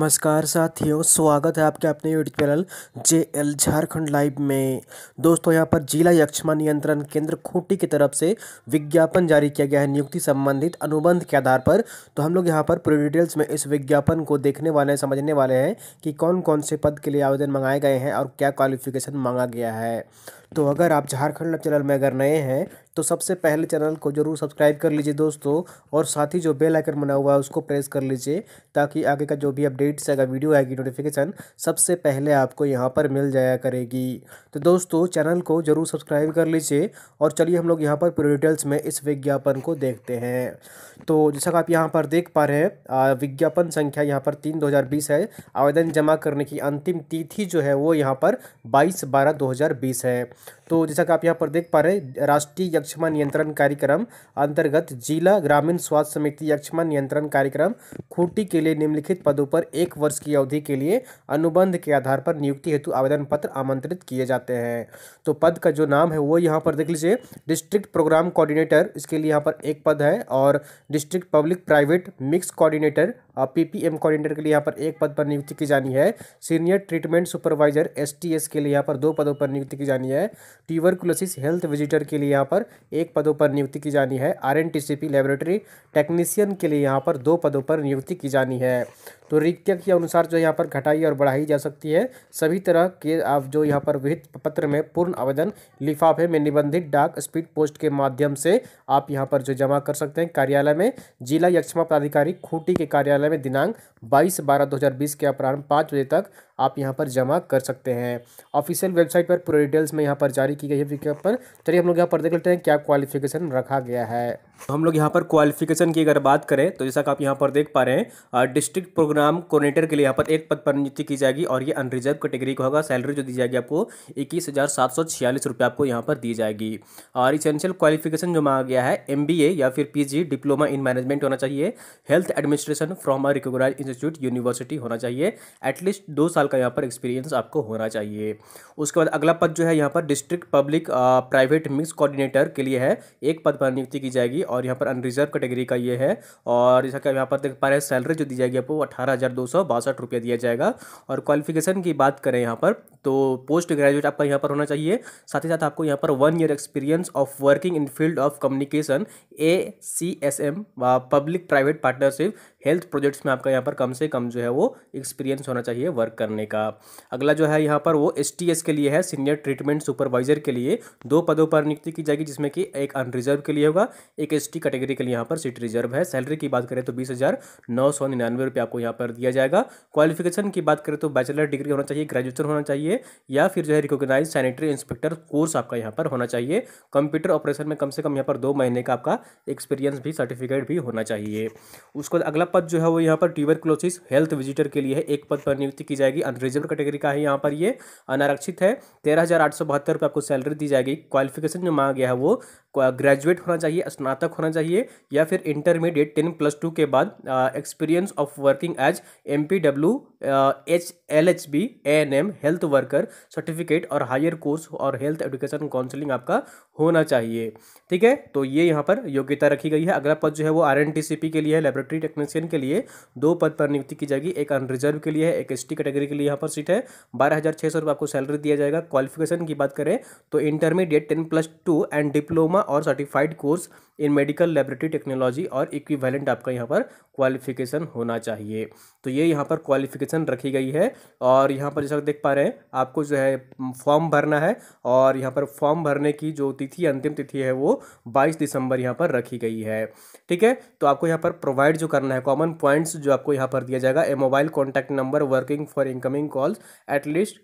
नमस्कार साथियों स्वागत है आपके अपने YouTube channel J L Jharkhand live में दोस्तों यहां पर जिला यक्षमा नियंत्रण केंद्र खूंटी की तरफ से विज्ञापन जारी किया गया है नियुक्ति संबंधित अनुबंध के आधार पर तो हम लोग यहां पर पूरी डिटेल्स में इस विज्ञापन को देखने वाले हैं समझने वाले हैं कि कौन कौन से पद के लिए आवेदन मंगाए गए हैं और क्या क्वालिफिकेशन मांगा गया है तो अगर आप झारखंड चैनल में अगर नए हैं तो सबसे पहले चैनल को जरूर सब्सक्राइब कर लीजिए दोस्तों और साथ ही जो बेल आइकन बना हुआ है उसको प्रेस कर लीजिए ताकि आगे का जो भी अपडेट्स आएगा वीडियो आएगी नोटिफिकेशन सबसे पहले आपको यहाँ पर मिल जाया करेगी तो दोस्तों चैनल को जरूर सब्सक्राइब कर लीजिए और चलिए हम लोग यहाँ पर पूरे डिटेल्स में इस विज्ञापन को देखते हैं तो जैसा कि आप यहाँ पर देख पा रहे हैं विज्ञापन संख्या यहाँ पर तीन दो है आवेदन जमा करने की अंतिम तिथि जो है वो यहाँ पर बाईस बारह दो है तो जैसा कि आप यहाँ पर देख पा रहे हैं राष्ट्रीय यक्षमा नियंत्रण कार्यक्रम अंतर्गत जिला ग्रामीण स्वास्थ्य समिति यक्षमा नियंत्रण कार्यक्रम खूटी के लिए निम्नलिखित पदों पर एक वर्ष की अवधि के लिए अनुबंध के आधार पर नियुक्ति हेतु आवेदन पत्र आमंत्रित किए जाते हैं तो पद का जो नाम है वो यहाँ पर देख लीजिए डिस्ट्रिक्ट प्रोग्राम कोऑर्डिनेटर इसके लिए यहाँ पर एक पद है और district public private mix coordinator PPM coordinator के लिए यहाँ पर एक पद पर नियुक्ति की जानी है सीनियर ट्रीटमेंट सुपरवाइजर एसटीएस के लिए यहाँ पर दो पदों पर नियुक्ति की जानी है है ट्यूबरकुलोसिस हेल्थ विजिटर के लिए यहाँ पर एक पदों पर नियुक्ति की जानी है आर एन लेबोरेटरी टेक्नीशियन के लिए यहाँ पर दो पदों पर नियुक्ति की जानी है तो रिक्त्या के अनुसार जो यहाँ पर घटाई और बढ़ाई जा सकती है सभी तरह के आप जो यहाँ पर विहित पत्र में पूर्ण आवेदन लिफाफे में निबंधित डाक स्पीड पोस्ट के माध्यम से आप यहाँ पर जो जमा कर सकते हैं कार्यालय में जिला यक्षमा प्राधिकारी खूटी के कार्यालय में दिनांक बाईस बारह दो के अपराह्न पाँच बजे तक आप यहाँ पर जमा कर सकते हैं ऑफिशियल वेबसाइट पर पूरे डिटेल्स में यहाँ यहाँ पर जारी की गई है विज्ञापन तो चलिए हम लोग यहाँ पर देख लेते हैं क्या क्वालिफिकेशन रखा गया है तो हम लोग यहाँ पर क्वालिफिकेशन की अगर बात करें तो जैसा कि आप यहाँ पर देख पा रहे हैं डिस्ट्रिक्ट प्रोग्राम कोऑर्डिनेटर के लिए यहाँ पर एक पद पर नियुक्ति की जाएगी और ये अनरिजर्व कैटेगरी का होगा सैलरी जो दी जाएगी आपको इक्कीस हज़ार सात सौ छियालीस रुपये आपको यहाँ पर दी जाएगी और इसेंशियल क्वालिफिकेशन जो मांगा गया है एम या फिर पी डिप्लोमा इन मैनेजमेंट होना चाहिए health administration from a recognize institute university होना चाहिए एटलीस्ट दो साल का यहाँ पर एक्सपीरियंस आपको होना चाहिए उसके बाद अगला पद जो है यहाँ पर district public private mix coordinator के लिए है एक पद पर नियुक्ति की जाएगी और यहाँ पर अनरिजर्व कैटेगरी का ये है और जैसा कि यहाँ पर देख पा रहे हैं सैलरी जो दी जाएगी आपको अठारह हज़ार दो सौ बासठ रुपया दिया जाएगा और क्वालिफिकेशन की बात करें यहाँ पर तो पोस्ट ग्रेजुएट आपका यहाँ पर होना चाहिए साथ ही साथ आपको यहाँ पर one year experience of working in field of communication A C S M public private partnership health projects में आपका यहाँ पर कम से कम जो है वो एक्सपीरियंस होना चाहिए वर्क करने का अगला जो है यहाँ पर वो एस के लिए है सीनियर ट्रीटमेंट सुपरवाइजर के लिए दो पदों पर नियुक्ति की जाएगी जिसमें कि एक अनरिजर्व के लिए होगा एक एस कैटेगरी के लिए यहाँ पर सीट रिजर्व है सैलरी की बात करें तो बीस हज़ार नौ सौ निन्यानवे रुपये आपको यहाँ पर दिया जाएगा क्वालिफिकेशन की बात करें तो बैचलर डिग्री होना चाहिए ग्रेजुएशन होना चाहिए या फिर जो है रिकोगनाइज सैनिटरी इंस्पेक्टर कोर्स आपका यहाँ पर होना चाहिए कंप्यूटर ऑपरेशन में कम से कम यहाँ पर दो महीने का आपका एक्सपीरियंस भी सर्टिफिकेट भी होना चाहिए उसको अगला पहला पद जो है वो यहाँ पर ट्यूबरक्लोसिस हेल्थ विजिटर के लिए है एक पद पर नियुक्ति की जाएगी अनरिजर्व कैटेगरी का है यहाँ पर ये अनारक्षित है तेरह हज़ार आठ सौ बहत्तर रुपये आपको सैलरी दी जाएगी क्वालिफिकेशन जो मांगा गया है वो ग्रेजुएट होना चाहिए स्नातक होना चाहिए या फिर इंटरमीडिएट टेन प्लस टू के बाद experience of working as M P W H L H B N M health worker certificate और हायर कोर्स और हेल्थ एडुकेशन काउंसिलिंग आपका होना चाहिए ठीक है तो ये यहाँ पर योग्यता रखी गई है अगला पद जो है वो R N T C P के लिए है लेबोरेटरी टेक्नीशियन सेक्शन के लिए दो पद पर नियुक्ति की जाएगी एक अनरिजर्व के लिए है एक एसटी कैटेगरी के लिए यहाँ पर सीट है बारह हज़ार छः सौ रुपये आपको सैलरी दिया जाएगा क्वालिफिकेशन की बात करें तो intermediate ten plus two and diploma और certified course in medical laboratory technology और इक्विवेलेंट आपका यहाँ पर क्वालिफिकेशन होना चाहिए तो ये यहाँ पर क्वालिफिकेशन रखी गई है और यहाँ पर जैसा देख पा रहे हैं आपको जो है फॉर्म भरना है और यहाँ पर फॉर्म भरने की जो तिथि अंतिम तिथि है वो 22 दिसंबर यहाँ पर रखी गई है ठीक है तो आपको यहाँ पर प्रोवाइड जो करना है कॉमन पॉइंट्स जो आपको यहाँ पर दिया जाएगा a mobile contact number working for incoming calls at least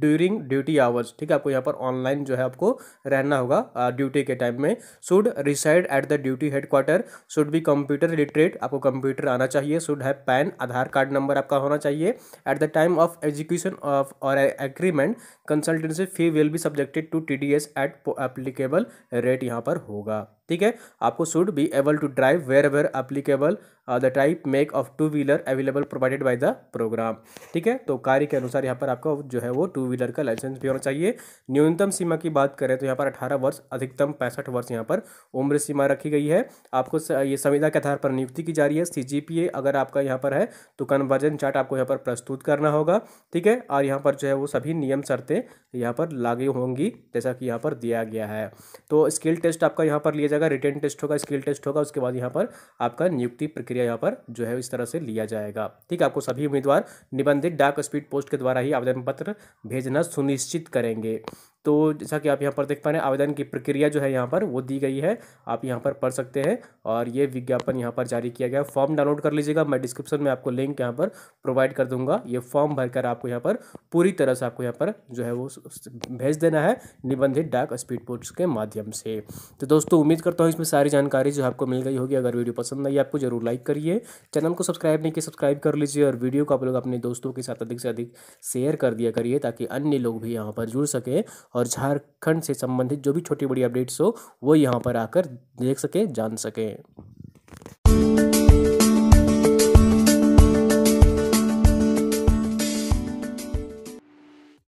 during duty hours ठीक है आपको यहाँ पर ऑनलाइन जो है आपको रहना होगा ड्यूटी uh, के टाइम में should reside at the duty headquarter should be computer literate आपको कंप्यूटर आना चाहिए should have PAN Aadhaar card number आपका होना चाहिए at the time of execution of और agreement consultancy fee will be subjected to T D S at applicable rate यहाँ पर होगा ठीक है आपको should be able to drive wherever applicable the type make of to wheeler available provided by the program ठीक है तो कार्य के अनुसार यहाँ पर आपका जो है वो टू व्हीलर का लाइसेंस भी होना चाहिए न्यूनतम सीमा की बात करें तो यहाँ पर अठारह वर्ष अधिकतम पैंसठ वर्ष यहाँ पर उम्र सीमा रखी गई है आपको ये संविधा के आधार पर नियुक्ति की जा रही है सी अगर आपका यहाँ पर है तो कन्वर्जन चार्ट आपको यहाँ पर प्रस्तुत करना होगा ठीक है और यहाँ पर जो है वो सभी नियम शर्तें यहाँ पर लागू होंगी जैसा कि यहाँ पर दिया गया है तो स्किल टेस्ट आपका यहाँ पर लिया जाएगा रिटर्न टेस्ट होगा स्किल टेस्ट होगा उसके बाद यहाँ पर आपका नियुक्ति प्रक्रिया यहाँ पर जो है इस तरह से लिया जाएगा ठीक है आपको सभी उम्मीदवार निबंधित डाक स्पीड पोस्ट के द्वारा ही आवेदन पत्र भेजना सुनिश्चित करेंगे तो जैसा कि आप यहाँ पर देख पा रहे हैं आवेदन की प्रक्रिया जो है यहाँ पर वो दी गई है आप यहाँ पर पढ़ सकते हैं और ये विज्ञापन यहाँ पर जारी किया गया फॉर्म डाउनलोड कर लीजिएगा मैं डिस्क्रिप्शन में आपको लिंक यहाँ पर प्रोवाइड कर दूंगा ये फॉर्म भरकर आपको यहाँ पर पूरी तरह से आपको यहाँ पर जो है वो भेज देना है निबंधित डाक स्पीड पोस्ट के माध्यम से तो दोस्तों उम्मीद करता हूँ इसमें सारी जानकारी जो आपको मिल गई होगी अगर वीडियो पसंद आई आपको जरूर लाइक करिए चैनल को सब्सक्राइब नहीं किया सब्सक्राइब कर लीजिए और वीडियो को आप लोग अपने दोस्तों के साथ अधिक से अधिक शेयर कर दिया करिए ताकि अन्य लोग भी यहाँ पर जुड़ सकें और झारखंड से संबंधित जो भी छोटी बड़ी अपडेट्स हो वो यहाँ पर आकर देख सकें जान सकें